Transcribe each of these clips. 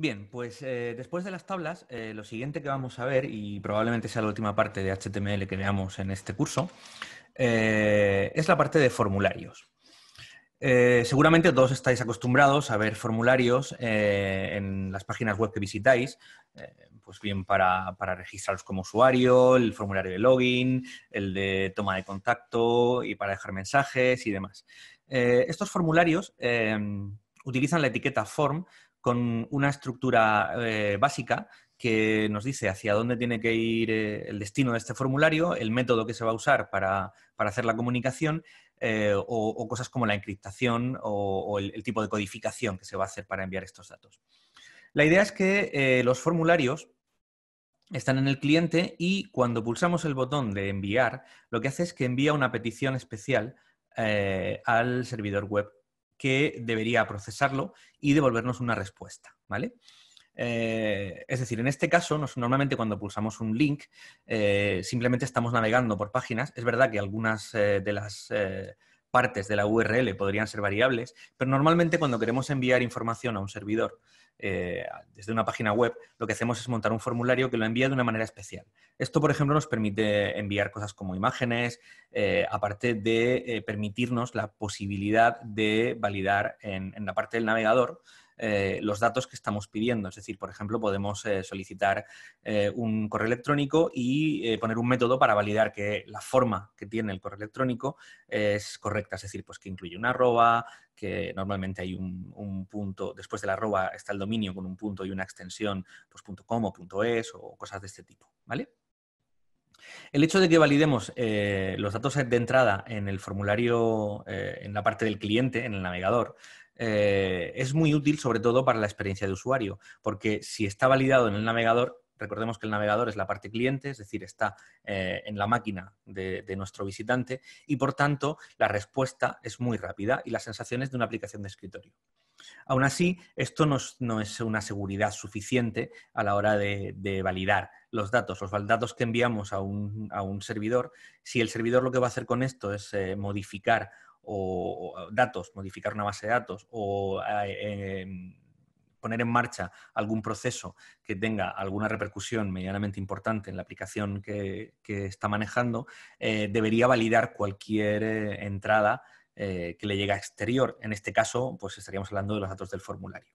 Bien, pues eh, después de las tablas, eh, lo siguiente que vamos a ver, y probablemente sea la última parte de HTML que veamos en este curso, eh, es la parte de formularios. seguramente todos estáis acostumbrados a ver formularios en las páginas web que visitáis, pues bien para, para, registraros como usuario, el formulario de login, el de toma de contacto y para dejar mensajes y demás. estos formularios utilizan la etiqueta form con una estructura eh, básica que nos dice hacia dónde tiene que ir eh, el destino de este formulario, el método que se va a usar para, hacer la comunicación eh, o, cosas como la encriptación o, el, tipo de codificación que se va a hacer para enviar estos datos. La idea es que los formularios están en el cliente y cuando pulsamos el botón de enviar, lo que hace es que envía una petición especial al servidor web que debería procesarlo y devolvernos una respuesta, ¿vale? Eh, es decir, en este caso, normalmente cuando pulsamos un link, eh, simplemente estamos navegando por páginas. Es verdad que algunas eh, de las partes de la URL podrían ser variables, pero normalmente cuando queremos enviar información a un servidor eh, desde una página web, lo que hacemos es montar un formulario que lo envía de una manera especial. Esto, por ejemplo, nos permite enviar cosas como imágenes, eh, aparte de eh, permitirnos la posibilidad de validar en la parte del navegador eh, los datos que estamos pidiendo. Es decir, por ejemplo, podemos eh, solicitar eh, un correo electrónico y poner un método para validar que la forma que tiene el correo electrónico es correcta. Es decir, pues, que incluye una arroba, que normalmente hay un, punto, después de la arroba está el dominio con un punto y una extensión, pues .com o .es o cosas de este tipo, El hecho de que validemos los datos de entrada en el formulario, en la parte del cliente, en el navegador, eh, es muy útil sobre todo para la experiencia de usuario, porque si está validado en el navegador, recordemos que el navegador es la parte cliente, es decir, está eh, en la máquina de, nuestro visitante y por tanto la respuesta es muy rápida y las sensaciones de una aplicación de escritorio. Aún así, esto no es, una seguridad suficiente a la hora de, validar los datos, los datos que enviamos a un, servidor. Si el servidor lo que va a hacer con esto es eh, modificar o, datos, modificar una base de datos o eh, em, poner en marcha algún proceso que tenga alguna repercusión medianamente importante en la aplicación que, está manejando, eh, debería validar cualquier eh, entrada que le llega exterior. En este caso, pues estaríamos hablando de los datos del formulario.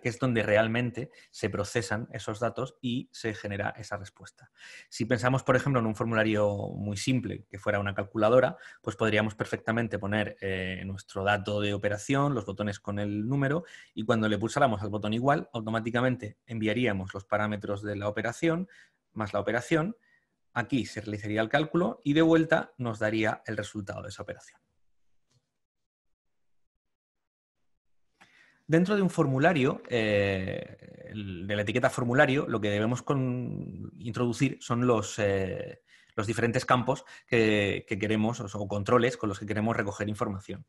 Que es donde realmente se procesan esos datos y se genera esa respuesta. Si pensamos, por ejemplo, en un formulario muy simple, que fuera una calculadora, pues podríamos perfectamente poner eh, nuestro dato de operación, los botones con el número, y cuando le pulsáramos al botón igual, automáticamente enviaríamos los parámetros de la operación más la operación, aquí se realizaría el cálculo y de vuelta nos daría el resultado de esa operación. dentro de un formulario, eh, de la etiqueta formulario, lo que debemos introducir son eh, los, diferentes campos que, queremos o, controles con los que queremos recoger información.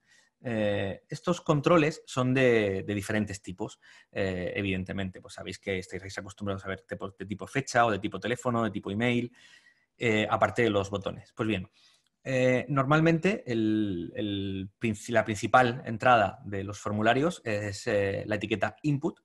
Eh, estos controles son de, diferentes tipos, evidentemente. Pues sabéis que estáis acostumbrados a ver de, pues, de tipo fecha o de tipo teléfono, de tipo email, aparte de los botones. Pues bien, eh, normalmente la principal entrada de los formularios es eh, la etiqueta input,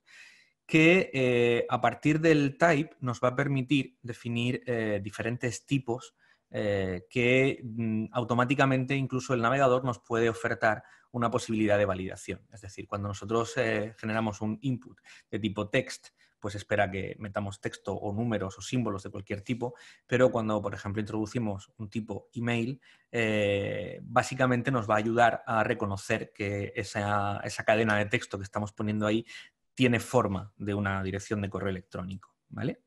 que eh, a partir del type nos va a permitir definir diferentes tipos eh, que mm, automáticamente incluso el navegador nos puede ofertar una posibilidad de validación. Es decir, cuando nosotros eh, generamos un input de tipo text, pues espera que metamos texto o números o símbolos de cualquier tipo, pero cuando, por ejemplo, introducimos un tipo email, eh, básicamente nos va a ayudar a reconocer que esa, esa cadena de texto que estamos poniendo ahí tiene forma de una dirección de correo electrónico. ¿Vale?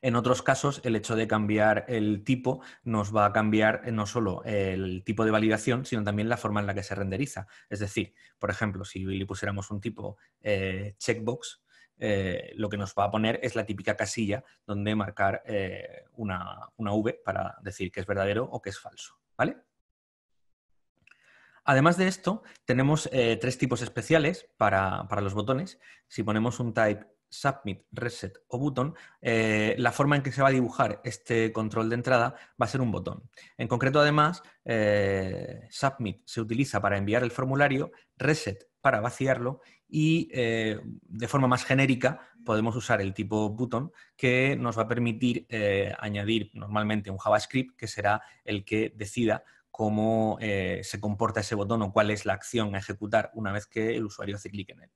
En otros casos, el hecho de cambiar el tipo nos va a cambiar eh, no solo el tipo de validación, sino también la forma en la que se renderiza. Es decir, por ejemplo, si le pusiéramos un tipo eh, checkbox, eh, lo que nos va a poner es la típica casilla donde marcar una, V para decir que es verdadero o que es falso. ¿Vale? Además de esto, tenemos tres tipos especiales para, para, los botones. Si ponemos un type submit, reset o button, eh, la forma en que se va a dibujar este control de entrada va a ser un botón. En concreto, además, eh, submit se utiliza para enviar el formulario, reset para vaciarlo y eh, de forma más genérica podemos usar el tipo button que nos va a permitir añadir normalmente un JavaScript que será el que decida cómo se comporta ese botón o cuál es la acción a ejecutar una vez que el usuario hace clic en él.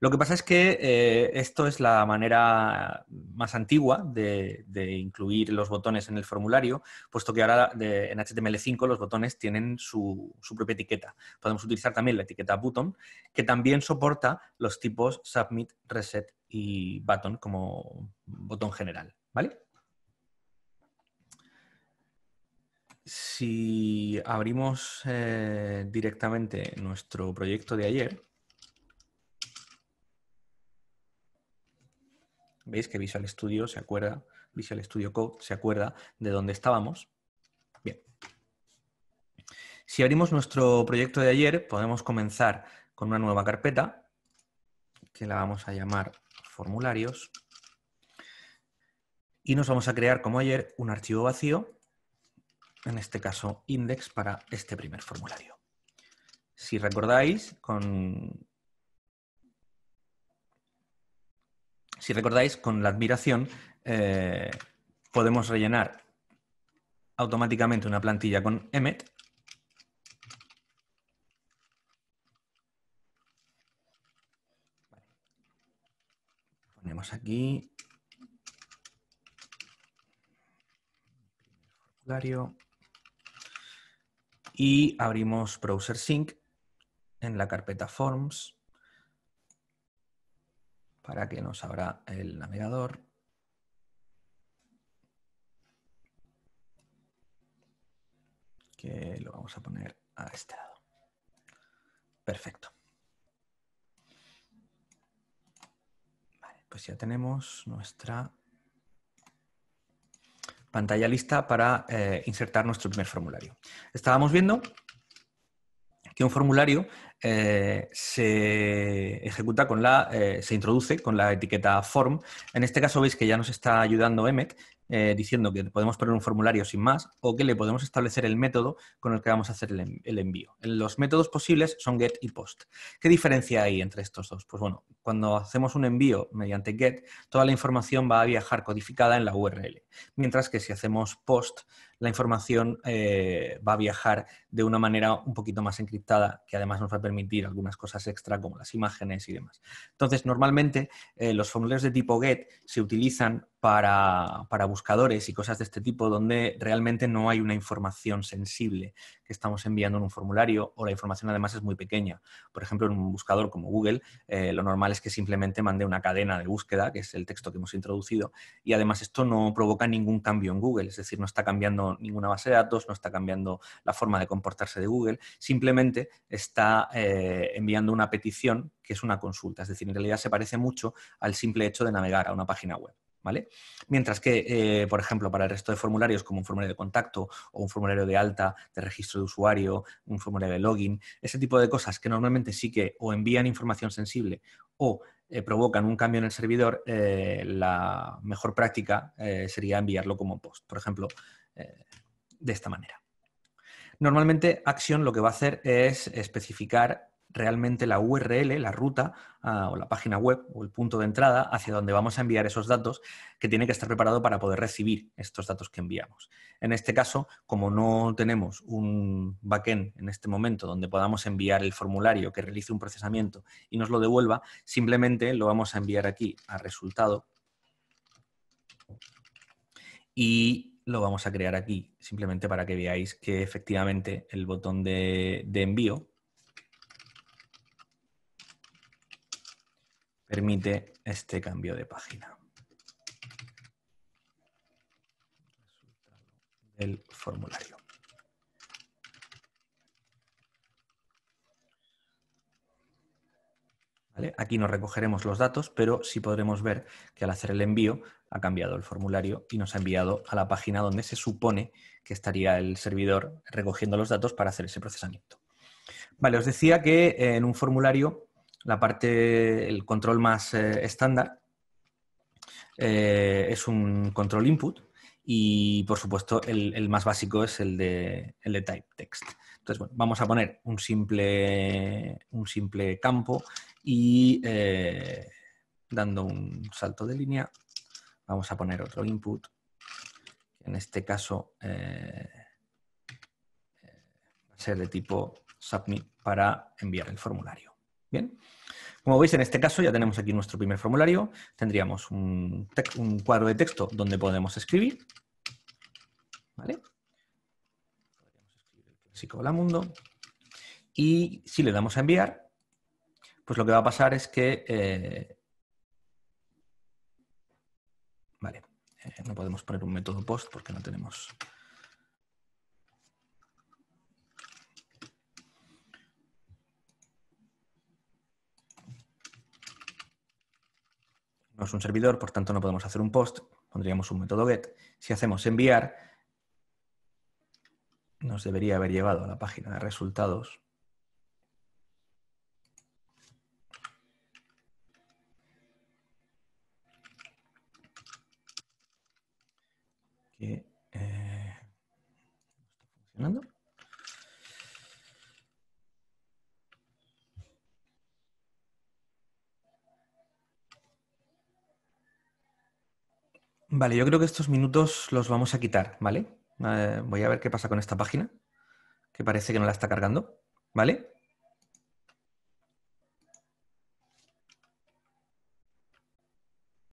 Lo que pasa es que eh, esto es la manera más antigua de, incluir los botones en el formulario, puesto que ahora en HTML5 los botones tienen su, propia etiqueta. Podemos utilizar también la etiqueta button, que también soporta los tipos submit, reset y button como botón general. ¿Vale? Si abrimos eh, directamente nuestro proyecto de ayer, Veis que Visual Studio se acuerda, Visual Studio Code se acuerda de dónde estábamos. Bien. Si abrimos nuestro proyecto de ayer, podemos comenzar con una nueva carpeta que la vamos a llamar formularios. Y nos vamos a crear, como ayer, un archivo vacío, en este caso index, para este primer formulario. Si recordáis, con si recordáis, con la admiración eh, podemos rellenar automáticamente una plantilla con emmet. Ponemos aquí formulario y abrimos Browser Sync en la carpeta Forms para que nos abra el navegador. Que lo vamos a poner a este lado. Perfecto. pues ya tenemos nuestra pantalla lista para eh, insertar nuestro primer formulario. Estábamos viendo que un formulario eh, se ejecuta con la, eh, se introduce con la etiqueta form. En este caso veis que ya nos está ayudando Emmet eh, diciendo que podemos poner un formulario sin más o que le podemos establecer el método con el que vamos a hacer el, envío. Los métodos posibles son get y post. ¿Qué diferencia hay entre estos dos? Pues bueno, cuando hacemos un envío mediante get, toda la información va a viajar codificada en la URL, mientras que si hacemos post, la información eh, va a viajar de una manera un poquito más encriptada, que además nos va a permitir algunas cosas extra como las imágenes y demás. Entonces, normalmente eh, los formularios de tipo GET se utilizan para, buscadores y cosas de este tipo donde realmente no hay una información sensible que estamos enviando en un formulario o la información además es muy pequeña. Por ejemplo, en un buscador como Google, eh, lo normal es que simplemente mande una cadena de búsqueda, que es el texto que hemos introducido, y además esto no provoca ningún cambio en Google, es decir, no está cambiando ninguna base de datos, no está cambiando la forma de comportarse de Google, simplemente está eh, enviando una petición que es una consulta, es decir, en realidad se parece mucho al simple hecho de navegar a una página web. ¿Vale? Mientras que, eh, por ejemplo, para el resto de formularios, como un formulario de contacto o un formulario de alta, de registro de usuario, un formulario de login, ese tipo de cosas que normalmente sí que o envían información sensible o eh, provocan un cambio en el servidor, eh, la mejor práctica sería enviarlo como post, por ejemplo, de esta manera. Normalmente Action lo que va a hacer es especificar realmente la URL, la ruta ah, o la página web o el punto de entrada hacia donde vamos a enviar esos datos que tiene que estar preparado para poder recibir estos datos que enviamos. En este caso, como no tenemos un backend en este momento donde podamos enviar el formulario que realice un procesamiento y nos lo devuelva, simplemente lo vamos a enviar aquí a resultado y lo vamos a crear aquí simplemente para que veáis que efectivamente el botón de envío permite este cambio de página. El formulario. Aquí nos recogeremos los datos, pero sí podremos ver que al hacer el envío ha cambiado el formulario y nos ha enviado a la página donde se supone que estaría el servidor recogiendo los datos para hacer ese procesamiento. Vale, os decía que en un formulario la parte, el control más eh, estándar eh, es un control input y por supuesto el, más básico es el de, el type text. Entonces, bueno, vamos a poner un simple, un simple campo y eh, dando un salto de línea, vamos a poner otro input. En este caso va a ser de tipo submit para enviar el formulario. Bien. Como veis, en este caso ya tenemos aquí nuestro primer formulario. Tendríamos un, cuadro de texto donde podemos escribir. ¿Vale? Podríamos el mundo. Y si le damos a enviar, pues lo que va a pasar es que... Eh, vale, eh, no podemos poner un método post porque no tenemos no es un servidor, por tanto no podemos hacer un post, pondríamos un método get. Si hacemos enviar, nos debería haber llevado a la página de resultados. Eh, ¿Está funcionando? Vale, yo creo que estos minutos los vamos a quitar, ¿vale? Eh, voy a ver qué pasa con esta página, que parece que no la está cargando, ¿vale?